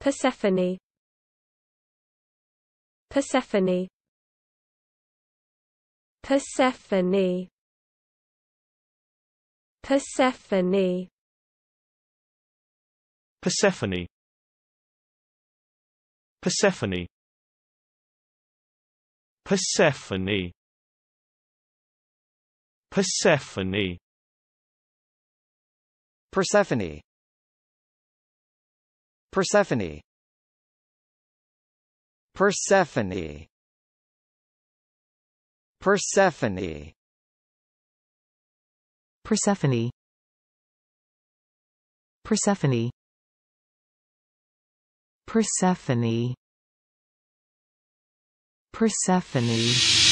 Persephone Persephone Persephone Persephone Persephone Persephone Persephone Persephone Persephone Persephone Persephone Persephone Persephone Persephone Persephone Persephone